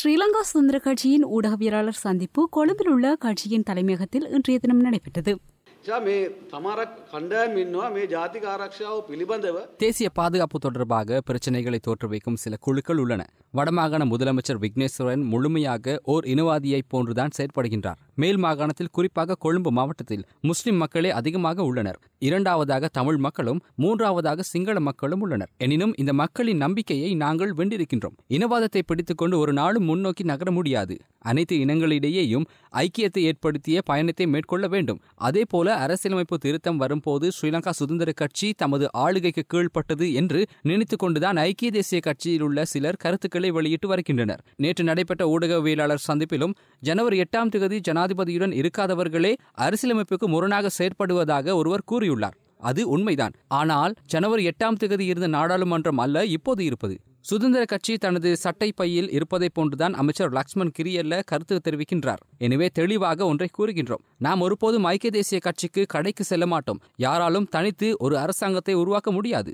ஸ்ரீலங்கா சுதந்திர கட்சியின் ஊடகவியலாளர் சந்திப்பு கொழும்பில் உள்ள கட்சியின் தலைமையகத்தில் இன்றைய தினம் நடைபெற்றது தேசிய பாதுகாப்பு தொடர்பாக பிரச்சனைகளை தோற்றுவிக்கும் சில குழுக்கள் உள்ளன வடமாகாண முதலமைச்சர் விக்னேஸ்வரன் முழுமையாக ஓர் இனவாதியை போன்றுதான் செயற்படுகின்றார் மேல் மாகாணத்தில் குறிப்பாக கொழும்பு மாவட்டத்தில் முஸ்லிம் மக்களே அதிகமாக உள்ளனர் இரண்டாவதாக தமிழ் மக்களும் மூன்றாவதாக சிங்கள மக்களும் உள்ளனர் எனினும் இந்த மக்களின் நம்பிக்கையை நாங்கள் வென்றிருக்கின்றோம் இனவாதத்தை பிடித்துக்கொண்டு ஒரு நாளும் முன்னோக்கி நகர முடியாது அனைத்து இனங்களிடையேயும் ஐக்கியத்தை ஏற்படுத்திய பயணத்தை மேற்கொள்ள வேண்டும் அதே போல அரசியலமைப்பு திருத்தம் வரும்போது ஸ்ரீலங்கா சுதந்திர கட்சி தமது ஆளுகைக்கு கீழ்ப்பட்டது என்று நினைத்துக் கொண்டுதான் ஐக்கிய தேசிய கட்சியில் உள்ள சிலர் கருத்துக்களை வெளியிட்டு வருகின்றனர் நேற்று நடைபெற்ற ஊடகவியலாளர் சந்திப்பிலும் ஜனவரி எட்டாம் தேதி ஜனாதிபதியுடன் இருக்காதவர்களே அரசியலமைப்புக்கு முரணாக செயற்படுவதாக ஒருவர் கூறியுள்ளார் அது உண்மைதான் ஆனால் ஜனவரி எட்டாம் தேதி இருந்த நாடாளுமன்றம் அல்ல இப்போது இருப்பது சுதந்திர கட்சி தனது சட்டை பையில் இருப்பதை போன்றுதான் அமைச்சர் லக்ஷ்மண் கிரியல்ல கருத்து தெரிவிக்கின்றார் எனவே தெளிவாக ஒன்றை கூறுகின்றோம் நாம் ஒருபோதும் ஐக்கிய தேசிய கட்சிக்கு கடைக்கு செல்ல மாட்டோம் யாராலும் தனித்து ஒரு அரசாங்கத்தை உருவாக்க முடியாது